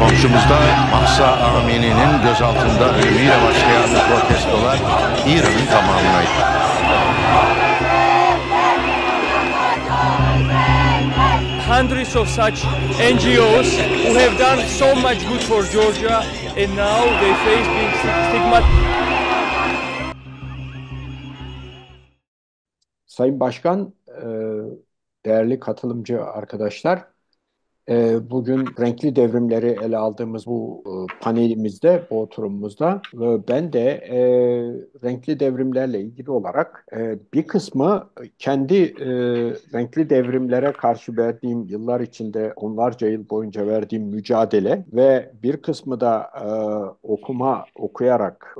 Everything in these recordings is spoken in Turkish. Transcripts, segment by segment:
Komşumuzda Mahsa Amini'nin gözaltında ölümüyle başlayan protestolar İran'ın tamamındaydı. Hundreds of such NGOs who have done so much good for Georgia and now they face being stigmatized. Sayın Başkan değerli katılımcı arkadaşlar. E, bugün renkli devrimleri ele aldığımız bu e, panelimizde, bu oturumumuzda e, ben de renkli devrimlerle ilgili olarak bir kısmı kendi renkli devrimlere karşı verdiğim yıllar içinde onlarca yıl boyunca verdiğim mücadele ve bir kısmı da okuma okuyarak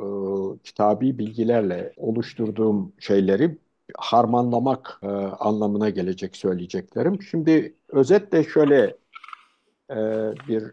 kitabi bilgilerle oluşturduğum şeyleri harmanlamak e, anlamına gelecek söyleyeceklerim. Şimdi özetle şöyle e, bir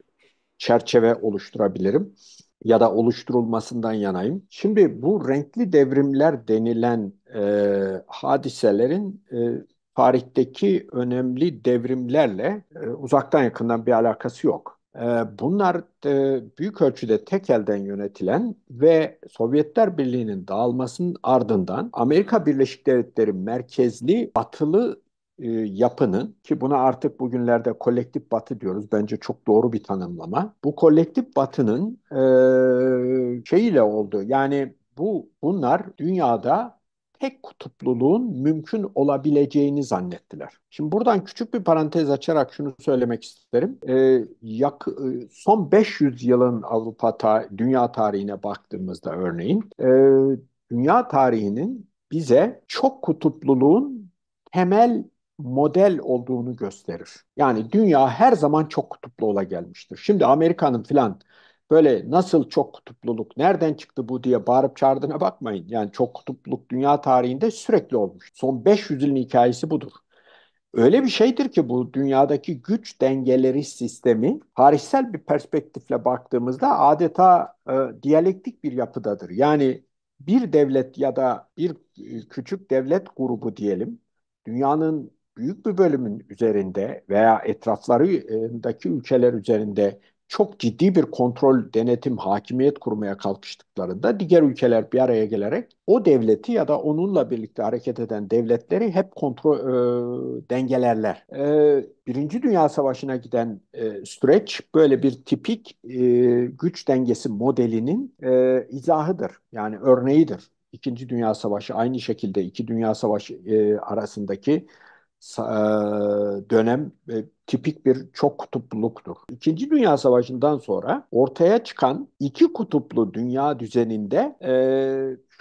çerçeve oluşturabilirim ya da oluşturulmasından yanayım. Şimdi bu renkli devrimler denilen e, hadiselerin e, tarihteki önemli devrimlerle e, uzaktan yakından bir alakası yok. Ee, bunlar e, büyük ölçüde tek elden yönetilen ve Sovyetler Birliği'nin dağılmasının ardından Amerika Birleşik Devletleri merkezli batılı e, yapının ki buna artık bugünlerde kolektif batı diyoruz bence çok doğru bir tanımlama. Bu kolektif batının e, şeyiyle oldu yani bu bunlar dünyada tek kutupluluğun mümkün olabileceğini zannettiler. Şimdi buradan küçük bir parantez açarak şunu söylemek isterim. Ee, yak, e, son 500 yılın Avrupa ta dünya tarihine baktığımızda örneğin e, dünya tarihinin bize çok kutupluluğun temel model olduğunu gösterir. Yani dünya her zaman çok kutuplu ola gelmiştir. Şimdi Amerika'nın filan böyle nasıl çok kutupluluk, nereden çıktı bu diye bağırıp çağırdığına bakmayın. Yani çok kutupluluk dünya tarihinde sürekli olmuş. Son 500 yılın hikayesi budur. Öyle bir şeydir ki bu dünyadaki güç dengeleri sistemi tarihsel bir perspektifle baktığımızda adeta e, diyalektik bir yapıdadır. Yani bir devlet ya da bir e, küçük devlet grubu diyelim dünyanın büyük bir bölümün üzerinde veya etraflarındaki ülkeler üzerinde çok ciddi bir kontrol, denetim, hakimiyet kurmaya kalkıştıklarında diğer ülkeler bir araya gelerek o devleti ya da onunla birlikte hareket eden devletleri hep kontrol e, dengelerler. E, Birinci Dünya Savaşı'na giden e, süreç böyle bir tipik e, güç dengesi modelinin e, izahıdır. Yani örneğidir. İkinci Dünya Savaşı aynı şekilde iki Dünya Savaşı e, arasındaki e, dönem e, tipik bir çok kutupluluktur. İkinci Dünya Savaşı'ndan sonra ortaya çıkan iki kutuplu dünya düzeninde e,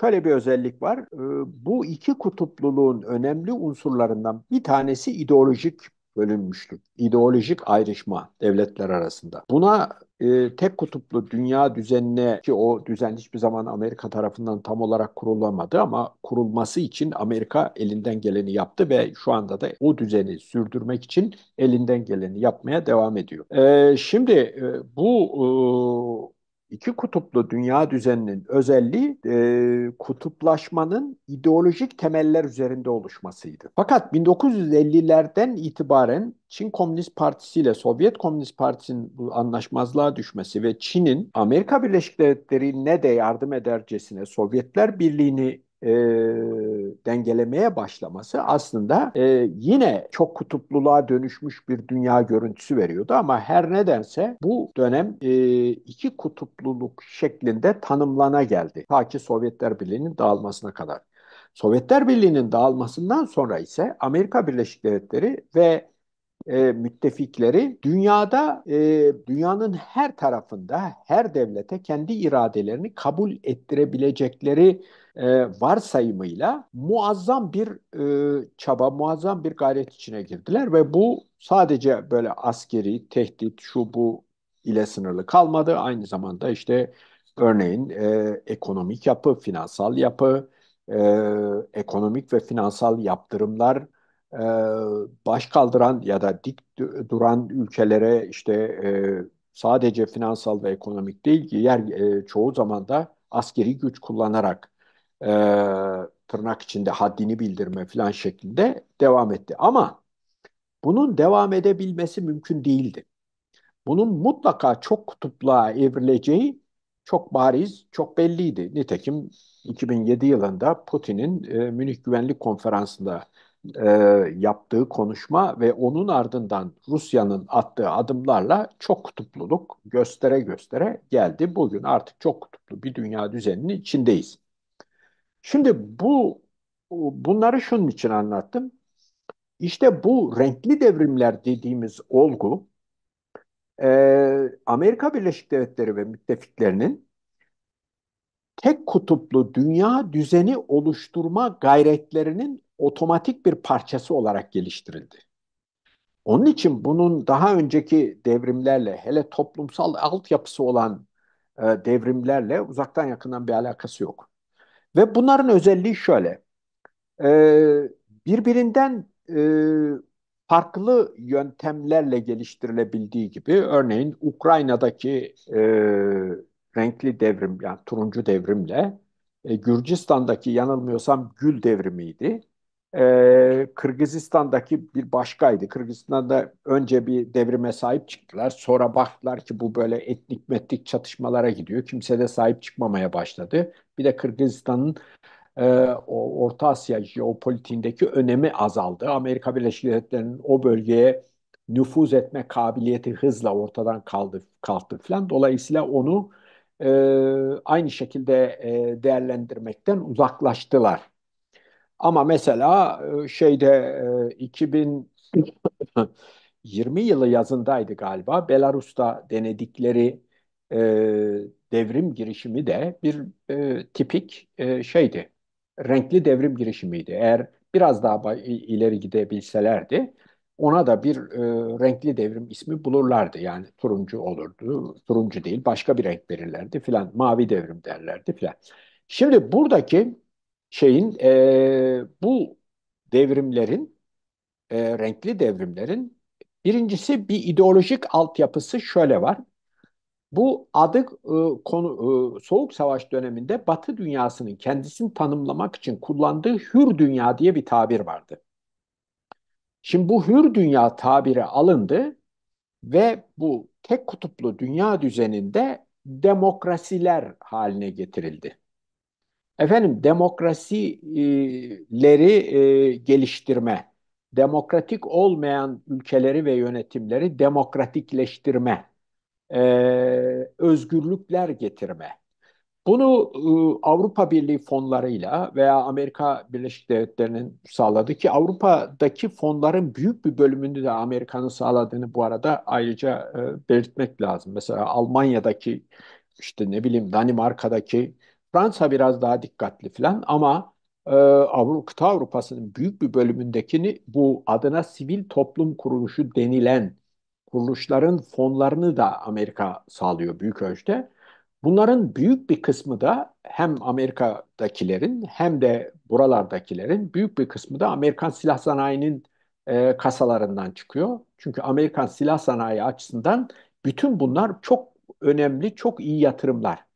şöyle bir özellik var. bu iki kutupluluğun önemli unsurlarından bir tanesi ideolojik bölünmüşlük, İdeolojik ayrışma devletler arasında. Buna e, tek kutuplu dünya düzenine ki o düzen hiçbir zaman Amerika tarafından tam olarak kurulamadı ama kurulması için Amerika elinden geleni yaptı ve şu anda da o düzeni sürdürmek için elinden geleni yapmaya devam ediyor. E, şimdi e, bu e, İki kutuplu dünya düzeninin özelliği e, kutuplaşmanın ideolojik temeller üzerinde oluşmasıydı. Fakat 1950'lerden itibaren Çin Komünist Partisi ile Sovyet Komünist Partisi'nin bu anlaşmazlığa düşmesi ve Çin'in Amerika Birleşik Devletleri'ne de yardım edercesine Sovyetler Birliği'ni e, dengelemeye başlaması aslında e, yine çok kutupluluğa dönüşmüş bir dünya görüntüsü veriyordu ama her nedense bu dönem e, iki kutupluluk şeklinde tanımlana geldi. Ta ki Sovyetler Birliği'nin dağılmasına kadar. Sovyetler Birliği'nin dağılmasından sonra ise Amerika Birleşik Devletleri ve e, müttefikleri dünyada e, dünyanın her tarafında her devlete kendi iradelerini kabul ettirebilecekleri e, varsayımıyla muazzam bir e, çaba, muazzam bir gayret içine girdiler ve bu sadece böyle askeri tehdit şu bu ile sınırlı kalmadı. Aynı zamanda işte örneğin e, ekonomik yapı, finansal yapı, e, ekonomik ve finansal yaptırımlar e, baş kaldıran ya da dik duran ülkelere işte e, sadece finansal ve ekonomik değil ki yer e, çoğu zaman da askeri güç kullanarak e, tırnak içinde haddini bildirme filan şeklinde devam etti. Ama bunun devam edebilmesi mümkün değildi. Bunun mutlaka çok kutupluğa evrileceği çok bariz, çok belliydi. Nitekim 2007 yılında Putin'in e, Münih Güvenlik Konferansı'nda e, yaptığı konuşma ve onun ardından Rusya'nın attığı adımlarla çok kutupluluk göstere göstere geldi. Bugün artık çok kutuplu bir dünya düzeninin içindeyiz. Şimdi bu bunları şunun için anlattım. İşte bu renkli devrimler dediğimiz olgu e, Amerika Birleşik Devletleri ve müttefiklerinin tek kutuplu dünya düzeni oluşturma gayretlerinin otomatik bir parçası olarak geliştirildi. Onun için bunun daha önceki devrimlerle hele toplumsal altyapısı olan e, devrimlerle uzaktan yakından bir alakası yok. Ve bunların özelliği şöyle. E, birbirinden e, farklı yöntemlerle geliştirilebildiği gibi örneğin Ukrayna'daki e, renkli devrim yani turuncu devrimle e, Gürcistan'daki yanılmıyorsam gül devrimiydi e, Kırgızistan'daki bir başkaydı. Kırgızistan'da önce bir devrime sahip çıktılar. Sonra baktılar ki bu böyle etnik metlik çatışmalara gidiyor. Kimse de sahip çıkmamaya başladı. Bir de Kırgızistan'ın e, o Orta Asya jeopolitiğindeki önemi azaldı. Amerika Birleşik Devletleri'nin o bölgeye nüfuz etme kabiliyeti hızla ortadan kaldı, kalktı falan. Dolayısıyla onu e, aynı şekilde e, değerlendirmekten uzaklaştılar. Ama mesela e, şeyde 2020 e, yılı yazındaydı galiba Belarus'ta denedikleri e, devrim girişimi de bir e, tipik e, şeydi. Renkli devrim girişimiydi. Eğer biraz daha ileri gidebilselerdi ona da bir e, renkli devrim ismi bulurlardı. Yani turuncu olurdu. Turuncu değil başka bir renk verirlerdi filan. Mavi devrim derlerdi filan. Şimdi buradaki şeyin e, bu devrimlerin e, renkli devrimlerin birincisi bir ideolojik altyapısı şöyle var. Bu adı e, konu, e, Soğuk Savaş döneminde Batı dünyasının kendisini tanımlamak için kullandığı hür dünya diye bir tabir vardı. Şimdi bu hür dünya tabiri alındı ve bu tek kutuplu dünya düzeninde demokrasiler haline getirildi. Efendim demokrasileri e, geliştirme, demokratik olmayan ülkeleri ve yönetimleri demokratikleştirme, e, özgürlükler getirme. Bunu e, Avrupa Birliği fonlarıyla veya Amerika Birleşik Devletleri'nin sağladı ki Avrupa'daki fonların büyük bir bölümünü de Amerika'nın sağladığını bu arada ayrıca belirtmek lazım. Mesela Almanya'daki işte ne bileyim Danimarka'daki Fransa biraz daha dikkatli falan ama e, Avrupa, kıta Avrupa'sının büyük bir bölümündekini bu adına sivil toplum kuruluşu denilen kuruluşların fonlarını da Amerika sağlıyor büyük ölçüde. Bunların büyük bir kısmı da hem Amerika'dakilerin hem de buralardakilerin büyük bir kısmı da Amerikan silah sanayinin e, kasalarından çıkıyor. Çünkü Amerikan silah sanayi açısından bütün bunlar çok önemli, çok iyi yatırımlar.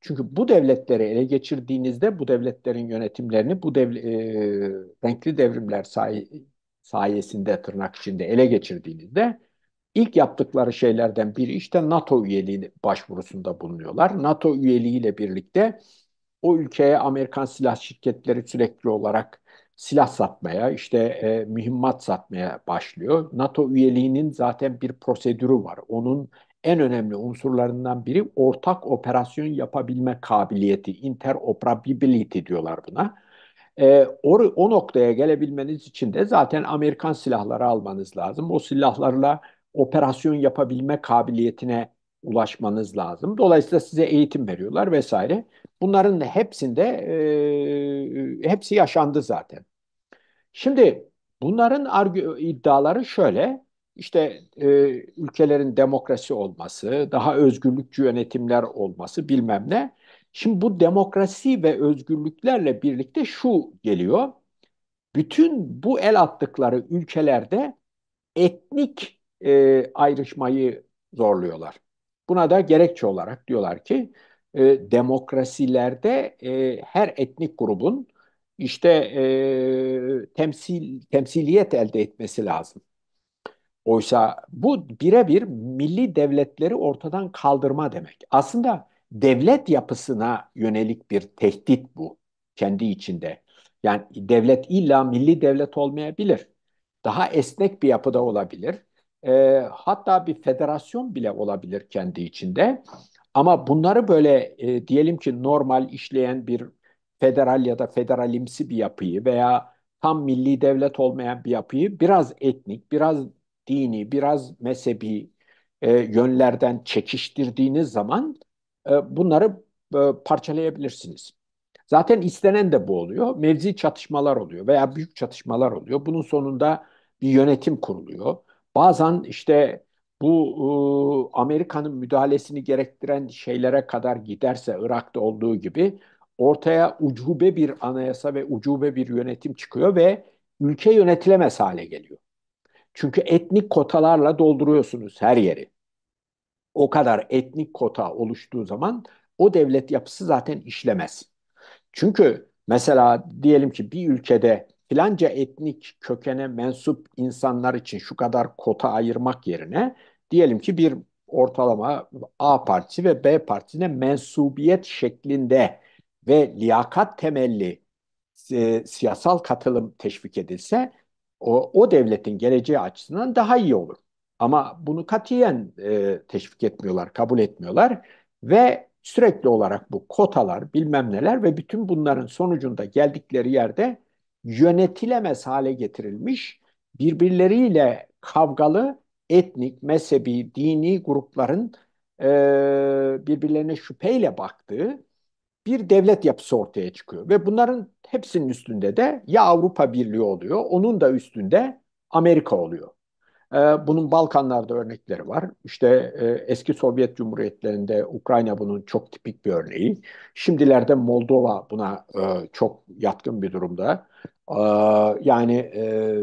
Çünkü bu devletleri ele geçirdiğinizde bu devletlerin yönetimlerini bu dev, e, renkli devrimler say sayesinde tırnak içinde ele geçirdiğinizde ilk yaptıkları şeylerden biri işte NATO üyeliği başvurusunda bulunuyorlar. NATO üyeliğiyle birlikte o ülkeye Amerikan silah şirketleri sürekli olarak silah satmaya, işte e, mühimmat satmaya başlıyor. NATO üyeliğinin zaten bir prosedürü var. Onun en önemli unsurlarından biri ortak operasyon yapabilme kabiliyeti, interoperability diyorlar buna. E, ee, o, o noktaya gelebilmeniz için de zaten Amerikan silahları almanız lazım. O silahlarla operasyon yapabilme kabiliyetine ulaşmanız lazım. Dolayısıyla size eğitim veriyorlar vesaire. Bunların hepsinde e, hepsi yaşandı zaten. Şimdi bunların iddiaları şöyle işte e, ülkelerin demokrasi olması, daha özgürlükçü yönetimler olması bilmem ne. Şimdi bu demokrasi ve özgürlüklerle birlikte şu geliyor. Bütün bu el attıkları ülkelerde etnik e, ayrışmayı zorluyorlar. Buna da gerekçe olarak diyorlar ki e, demokrasilerde e, her etnik grubun işte e, temsil temsiliyet elde etmesi lazım. Oysa bu birebir milli devletleri ortadan kaldırma demek. Aslında devlet yapısına yönelik bir tehdit bu kendi içinde. Yani devlet illa milli devlet olmayabilir. Daha esnek bir yapıda olabilir. E, hatta bir federasyon bile olabilir kendi içinde. Ama bunları böyle e, diyelim ki normal işleyen bir federal ya da federalimsi bir yapıyı veya tam milli devlet olmayan bir yapıyı biraz etnik, biraz dini, biraz mezhebi e, yönlerden çekiştirdiğiniz zaman e, bunları e, parçalayabilirsiniz. Zaten istenen de bu oluyor. Mevzi çatışmalar oluyor veya büyük çatışmalar oluyor. Bunun sonunda bir yönetim kuruluyor. Bazen işte bu e, Amerika'nın müdahalesini gerektiren şeylere kadar giderse Irak'ta olduğu gibi ortaya ucube bir anayasa ve ucube bir yönetim çıkıyor ve ülke yönetilemez hale geliyor. Çünkü etnik kotalarla dolduruyorsunuz her yeri. O kadar etnik kota oluştuğu zaman o devlet yapısı zaten işlemez. Çünkü mesela diyelim ki bir ülkede filanca etnik kökene mensup insanlar için şu kadar kota ayırmak yerine diyelim ki bir ortalama A partisi ve B partisine mensubiyet şeklinde ve liyakat temelli e, siyasal katılım teşvik edilse o, o devletin geleceği açısından daha iyi olur. Ama bunu katiyen e, teşvik etmiyorlar, kabul etmiyorlar ve sürekli olarak bu kotalar, bilmem neler ve bütün bunların sonucunda geldikleri yerde yönetilemez hale getirilmiş, birbirleriyle kavgalı etnik, mezhebi, dini grupların e, birbirlerine şüpheyle baktığı bir devlet yapısı ortaya çıkıyor. Ve bunların hepsinin üstünde de ya Avrupa Birliği oluyor, onun da üstünde Amerika oluyor. Ee, bunun Balkanlarda örnekleri var. İşte e, eski Sovyet Cumhuriyetlerinde Ukrayna bunun çok tipik bir örneği. Şimdilerde Moldova buna e, çok yatkın bir durumda. Ee, yani e,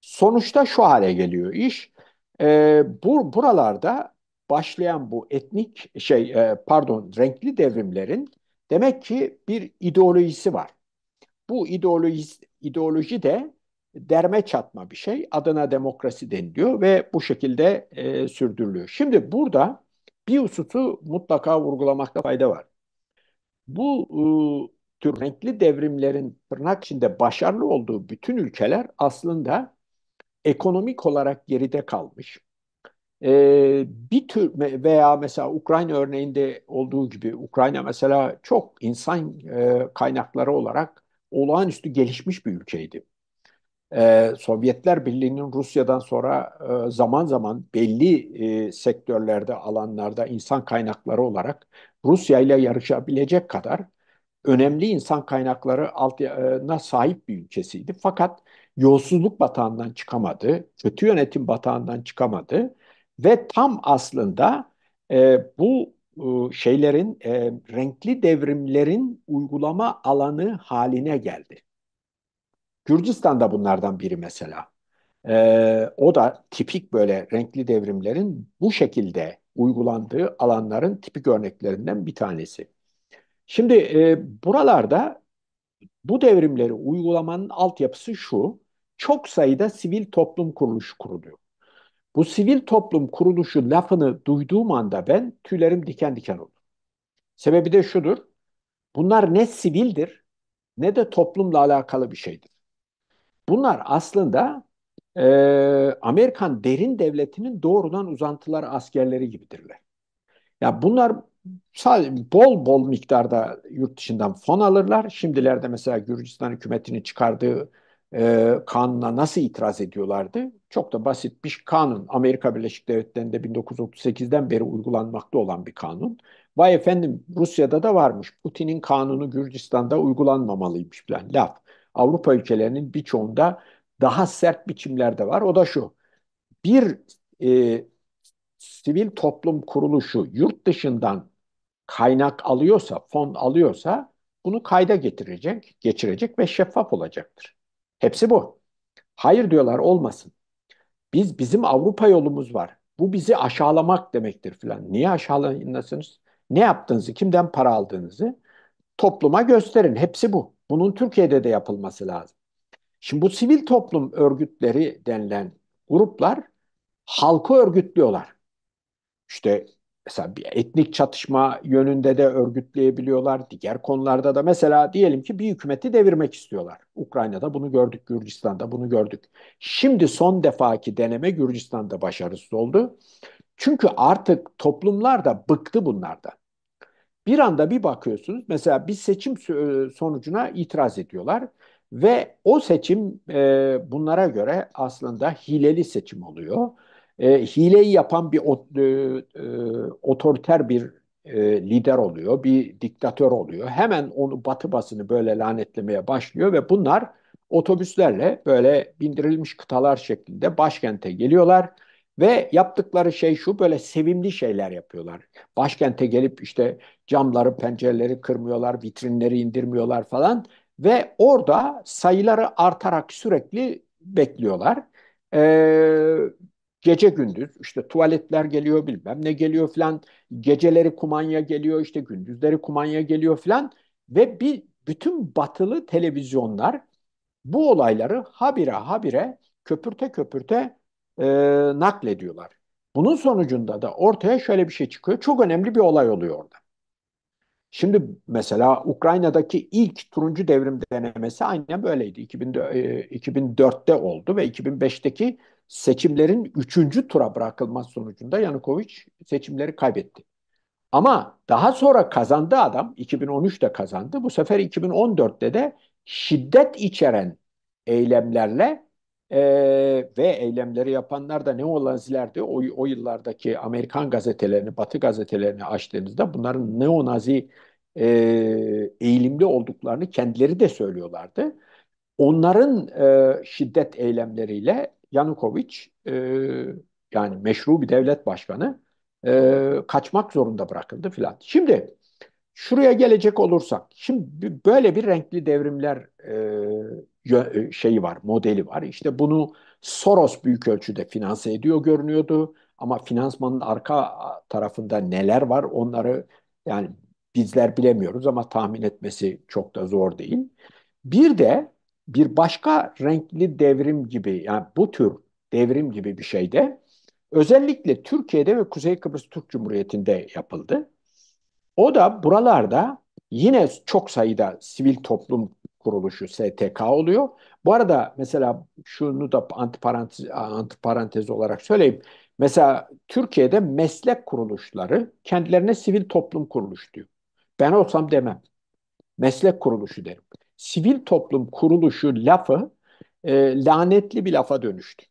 sonuçta şu hale geliyor iş. Ee, bu buralarda başlayan bu etnik şey pardon renkli devrimlerin Demek ki bir ideolojisi var. Bu ideoloji, ideoloji de derme çatma bir şey. Adına demokrasi deniliyor ve bu şekilde e, sürdürülüyor. Şimdi burada bir hususu mutlaka vurgulamakta fayda var. Bu e, tür renkli devrimlerin tırnak içinde başarılı olduğu bütün ülkeler aslında ekonomik olarak geride kalmış, e, bir tür veya mesela Ukrayna örneğinde olduğu gibi Ukrayna mesela çok insan e, kaynakları olarak olağanüstü gelişmiş bir ülkeydi. E, Sovyetler Birliği'nin Rusya'dan sonra e, zaman zaman belli e, sektörlerde, alanlarda insan kaynakları olarak Rusya ile yarışabilecek kadar önemli insan kaynakları altına sahip bir ülkesiydi. Fakat yolsuzluk batağından çıkamadı, kötü yönetim batağından çıkamadı ve tam aslında e, bu e, şeylerin, e, renkli devrimlerin uygulama alanı haline geldi. Gürcistan'da bunlardan biri mesela. E, o da tipik böyle renkli devrimlerin bu şekilde uygulandığı alanların tipik örneklerinden bir tanesi. Şimdi e, buralarda bu devrimleri uygulamanın altyapısı şu, çok sayıda sivil toplum kuruluşu kuruluyor. Bu sivil toplum kuruluşu lafını duyduğum anda ben tüylerim diken diken oldu. Sebebi de şudur. Bunlar ne sivildir ne de toplumla alakalı bir şeydir. Bunlar aslında e, Amerikan derin devletinin doğrudan uzantıları askerleri gibidirler. Ya bunlar bol bol miktarda yurt dışından fon alırlar. Şimdilerde mesela Gürcistan hükümetinin çıkardığı e, kanuna nasıl itiraz ediyorlardı? Çok da basit bir kanun. Amerika Birleşik Devletleri'nde 1938'den beri uygulanmakta olan bir kanun. Vay efendim Rusya'da da varmış. Putin'in kanunu Gürcistan'da uygulanmamalıymış falan laf. Avrupa ülkelerinin birçoğunda daha sert biçimlerde var. O da şu. Bir e, sivil toplum kuruluşu yurt dışından kaynak alıyorsa, fon alıyorsa bunu kayda getirecek, geçirecek ve şeffaf olacaktır. Hepsi bu. Hayır diyorlar olmasın. Biz bizim Avrupa yolumuz var. Bu bizi aşağılamak demektir filan. Niye aşağılanıyorsunuz? Ne yaptığınızı, kimden para aldığınızı topluma gösterin. Hepsi bu. Bunun Türkiye'de de yapılması lazım. Şimdi bu sivil toplum örgütleri denilen gruplar halkı örgütlüyorlar. İşte mesela bir etnik çatışma yönünde de örgütleyebiliyorlar. Diğer konularda da mesela diyelim ki bir hükümeti devirmek istiyorlar. Ukrayna'da bunu gördük, Gürcistan'da bunu gördük. Şimdi son defaki deneme Gürcistan'da başarısız oldu. Çünkü artık toplumlar da bıktı bunlardan. Bir anda bir bakıyorsunuz mesela bir seçim e, sonucuna itiraz ediyorlar ve o seçim e, bunlara göre aslında hileli seçim oluyor e, hileyi yapan bir e, e, otoriter bir e, lider oluyor, bir diktatör oluyor. Hemen onu Batı basını böyle lanetlemeye başlıyor ve bunlar otobüslerle böyle bindirilmiş kıtalar şeklinde başkente geliyorlar ve yaptıkları şey şu böyle sevimli şeyler yapıyorlar. Başkente gelip işte camları, pencereleri kırmıyorlar, vitrinleri indirmiyorlar falan ve orada sayıları artarak sürekli bekliyorlar. Ee, Gece gündüz işte tuvaletler geliyor bilmem ne geliyor filan. Geceleri kumanya geliyor işte gündüzleri kumanya geliyor filan. Ve bir bütün batılı televizyonlar bu olayları habire habire köpürte köpürte e, naklediyorlar. Bunun sonucunda da ortaya şöyle bir şey çıkıyor. Çok önemli bir olay oluyor orada. Şimdi mesela Ukrayna'daki ilk turuncu devrim denemesi aynen böyleydi. 2004'te e, oldu ve 2005'teki seçimlerin üçüncü tura bırakılması sonucunda Yanukovic seçimleri kaybetti. Ama daha sonra kazandı adam, 2013'te kazandı. Bu sefer 2014'te de şiddet içeren eylemlerle e, ve eylemleri yapanlar da ne neonazilerdi. O, o yıllardaki Amerikan gazetelerini, Batı gazetelerini açtığınızda bunların neonazi e, eğilimli olduklarını kendileri de söylüyorlardı. Onların e, şiddet eylemleriyle Yanukovic e, yani meşru bir devlet başkanı e, kaçmak zorunda bırakıldı filan. Şimdi şuraya gelecek olursak, şimdi böyle bir renkli devrimler e, e, şeyi var, modeli var. İşte bunu Soros büyük ölçüde finanse ediyor görünüyordu. Ama finansmanın arka tarafında neler var onları yani bizler bilemiyoruz ama tahmin etmesi çok da zor değil. Bir de bir başka renkli devrim gibi yani bu tür devrim gibi bir şeyde özellikle Türkiye'de ve Kuzey Kıbrıs Türk Cumhuriyeti'nde yapıldı. O da buralarda yine çok sayıda sivil toplum kuruluşu STK oluyor. Bu arada mesela şunu da antiparantez, antiparantez olarak söyleyeyim. Mesela Türkiye'de meslek kuruluşları kendilerine sivil toplum kuruluş diyor. Ben olsam demem. Meslek kuruluşu derim sivil toplum kuruluşu lafı e, lanetli bir lafa dönüştü.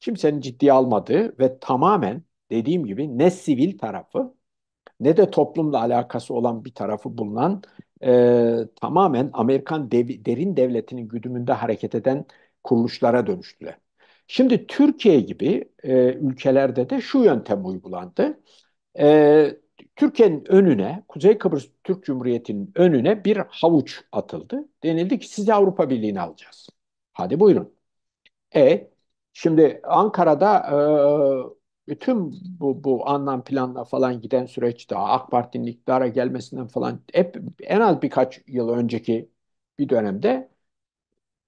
Kimsenin ciddiye almadığı ve tamamen dediğim gibi ne sivil tarafı ne de toplumla alakası olan bir tarafı bulunan e, tamamen Amerikan dev, derin devletinin güdümünde hareket eden kuruluşlara dönüştüler. Şimdi Türkiye gibi e, ülkelerde de şu yöntem uygulandı. E, Türkiye'nin önüne, Kuzey Kıbrıs Türk Cumhuriyeti'nin önüne bir havuç atıldı. Denildi ki sizi Avrupa Birliği'ne alacağız. Hadi buyurun. E şimdi Ankara'da e, bütün bu, bu anlam planla falan giden süreçte AK Parti'nin iktidara gelmesinden falan hep en az birkaç yıl önceki bir dönemde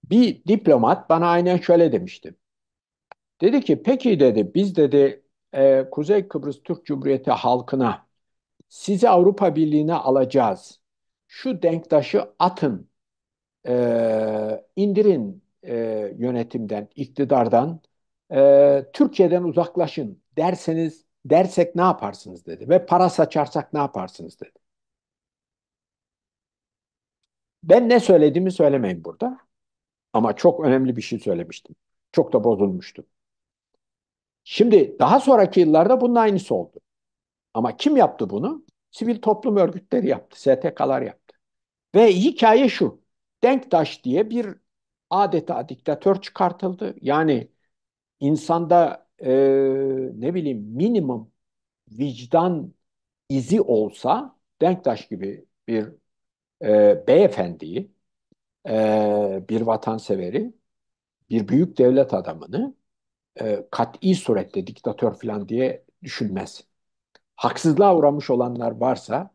bir diplomat bana aynen şöyle demişti. Dedi ki peki dedi biz dedi e, Kuzey Kıbrıs Türk Cumhuriyeti halkına sizi Avrupa Birliği'ne alacağız. Şu denktaşı atın, e, indirin e, yönetimden, iktidardan, e, Türkiye'den uzaklaşın derseniz, dersek ne yaparsınız dedi. Ve para saçarsak ne yaparsınız dedi. Ben ne söylediğimi söylemeyin burada. Ama çok önemli bir şey söylemiştim. Çok da bozulmuştu. Şimdi daha sonraki yıllarda bunun aynısı oldu. Ama kim yaptı bunu? Sivil toplum örgütleri yaptı, STK'lar yaptı. Ve hikaye şu, Denktaş diye bir adeta diktatör çıkartıldı. Yani insanda e, ne bileyim minimum vicdan izi olsa Denktaş gibi bir e, beyefendiyi, e, bir vatanseveri, bir büyük devlet adamını e, kat'i surette diktatör falan diye düşünmez haksızlığa uğramış olanlar varsa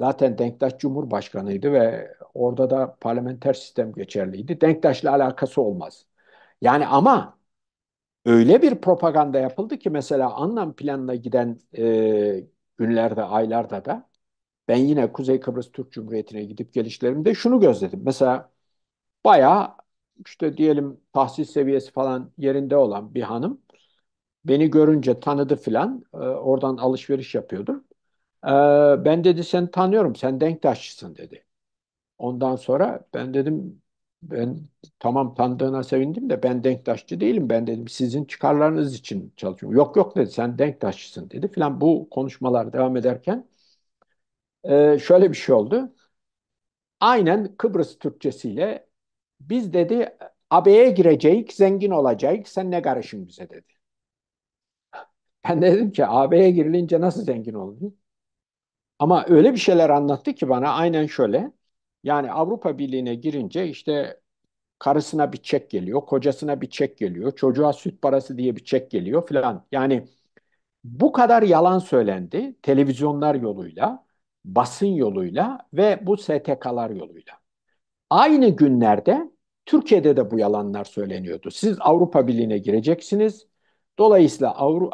zaten Denktaş Cumhurbaşkanıydı ve orada da parlamenter sistem geçerliydi. Denktaş'la alakası olmaz. Yani ama öyle bir propaganda yapıldı ki mesela anlam planına giden e, günlerde, aylarda da ben yine Kuzey Kıbrıs Türk Cumhuriyeti'ne gidip gelişlerimde şunu gözledim. Mesela bayağı işte diyelim tahsil seviyesi falan yerinde olan bir hanım Beni görünce tanıdı filan. E, oradan alışveriş yapıyordum. E, ben dedi seni tanıyorum. Sen denktaşçısın dedi. Ondan sonra ben dedim ben tamam tanıdığına sevindim de ben denktaşçı değilim. Ben dedim sizin çıkarlarınız için çalışıyorum. Yok yok dedi sen denktaşçısın dedi filan. Bu konuşmalar devam ederken e, şöyle bir şey oldu. Aynen Kıbrıs Türkçesiyle biz dedi AB'ye gireceğiz, zengin olacağız, sen ne karışın bize dedi. Ben de dedim ki AB'ye girilince nasıl zengin oldu? Ama öyle bir şeyler anlattı ki bana aynen şöyle. Yani Avrupa Birliği'ne girince işte karısına bir çek geliyor, kocasına bir çek geliyor, çocuğa süt parası diye bir çek geliyor filan. Yani bu kadar yalan söylendi televizyonlar yoluyla, basın yoluyla ve bu STK'lar yoluyla. Aynı günlerde Türkiye'de de bu yalanlar söyleniyordu. Siz Avrupa Birliği'ne gireceksiniz, Dolayısıyla avru,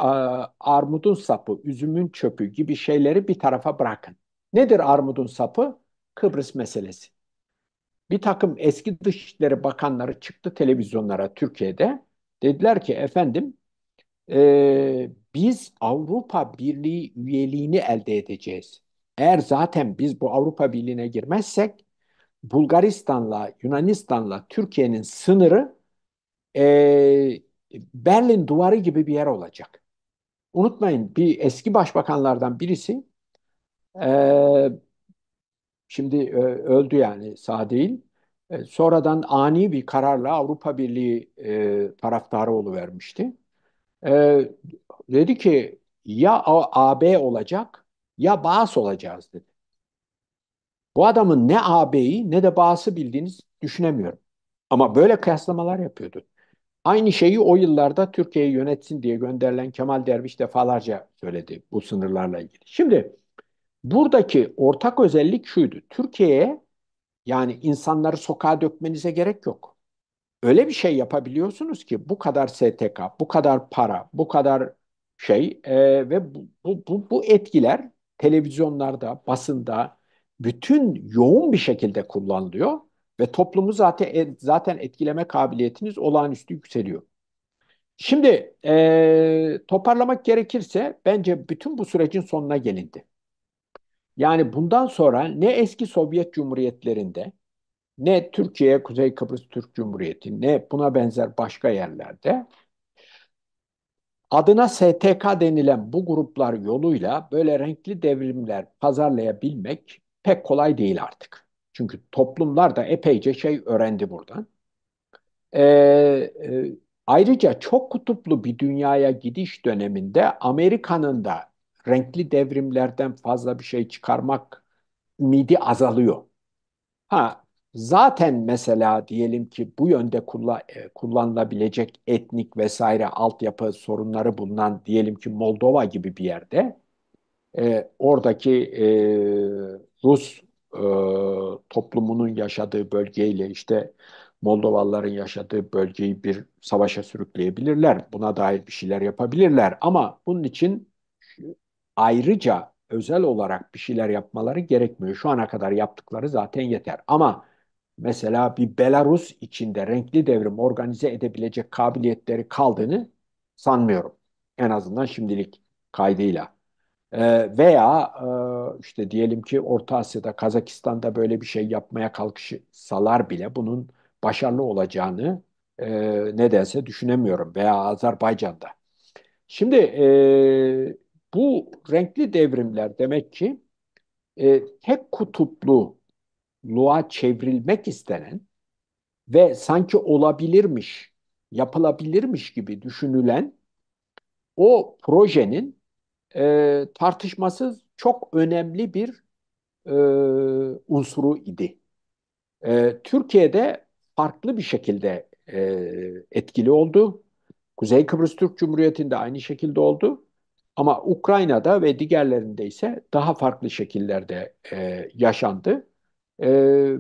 armudun sapı, üzümün çöpü gibi şeyleri bir tarafa bırakın. Nedir armudun sapı? Kıbrıs meselesi. Bir takım eski Dışişleri Bakanları çıktı televizyonlara Türkiye'de. Dediler ki efendim e, biz Avrupa Birliği üyeliğini elde edeceğiz. Eğer zaten biz bu Avrupa Birliği'ne girmezsek Bulgaristan'la, Yunanistan'la Türkiye'nin sınırı e, Berlin duvarı gibi bir yer olacak. Unutmayın bir eski başbakanlardan birisi e, şimdi e, öldü yani sağ değil. E, sonradan ani bir kararla Avrupa Birliği e, taraftarı vermişti. E, dedi ki ya AB olacak ya Bağız olacağız dedi. Bu adamın ne AB'yi ne de Bağız'ı bildiğiniz düşünemiyorum. Ama böyle kıyaslamalar yapıyordu. Aynı şeyi o yıllarda Türkiye'yi yönetsin diye gönderilen Kemal Derviş defalarca söyledi bu sınırlarla ilgili. Şimdi buradaki ortak özellik şuydu. Türkiye'ye yani insanları sokağa dökmenize gerek yok. Öyle bir şey yapabiliyorsunuz ki bu kadar STK, bu kadar para, bu kadar şey e, ve bu, bu, bu, bu etkiler televizyonlarda, basında bütün yoğun bir şekilde kullanılıyor ve toplumu zaten e, zaten etkileme kabiliyetiniz olağanüstü yükseliyor. Şimdi e, toparlamak gerekirse bence bütün bu sürecin sonuna gelindi. Yani bundan sonra ne eski Sovyet Cumhuriyetlerinde ne Türkiye, Kuzey Kıbrıs Türk Cumhuriyeti ne buna benzer başka yerlerde adına STK denilen bu gruplar yoluyla böyle renkli devrimler pazarlayabilmek pek kolay değil artık. Çünkü toplumlar da epeyce şey öğrendi buradan. E, e, ayrıca çok kutuplu bir dünyaya gidiş döneminde Amerika'nın da renkli devrimlerden fazla bir şey çıkarmak midi azalıyor. Ha zaten mesela diyelim ki bu yönde kullan, e, kullanılabilecek etnik vesaire altyapı sorunları bulunan diyelim ki Moldova gibi bir yerde e, oradaki e, Rus e, toplumunun yaşadığı bölgeyle işte Moldovalıların yaşadığı bölgeyi bir savaşa sürükleyebilirler. Buna dair bir şeyler yapabilirler ama bunun için ayrıca özel olarak bir şeyler yapmaları gerekmiyor. Şu ana kadar yaptıkları zaten yeter. Ama mesela bir Belarus içinde renkli devrim organize edebilecek kabiliyetleri kaldığını sanmıyorum. En azından şimdilik kaydıyla. Ee, veya e, işte diyelim ki Orta Asya'da, Kazakistan'da böyle bir şey yapmaya kalkışsalar bile bunun başarılı olacağını e, nedense düşünemiyorum. Veya Azerbaycan'da. Şimdi e, bu renkli devrimler demek ki tek kutuplu luğa çevrilmek istenen ve sanki olabilirmiş, yapılabilirmiş gibi düşünülen o projenin e, ee, tartışmasız çok önemli bir e, unsuru idi. E, Türkiye'de farklı bir şekilde e, etkili oldu. Kuzey Kıbrıs Türk Cumhuriyeti'nde aynı şekilde oldu. Ama Ukrayna'da ve diğerlerinde ise daha farklı şekillerde e, yaşandı. E,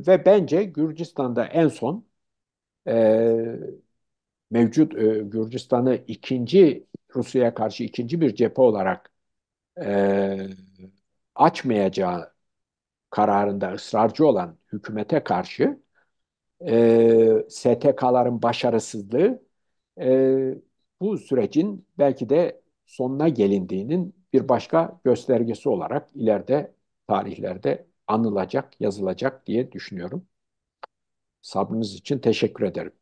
ve bence Gürcistan'da en son e, mevcut e, Gürcistan'ı ikinci Rusya'ya karşı ikinci bir cephe olarak e, açmayacağı kararında ısrarcı olan hükümete karşı e, STK'ların başarısızlığı e, bu sürecin belki de sonuna gelindiğinin bir başka göstergesi olarak ileride tarihlerde anılacak, yazılacak diye düşünüyorum. Sabrınız için teşekkür ederim.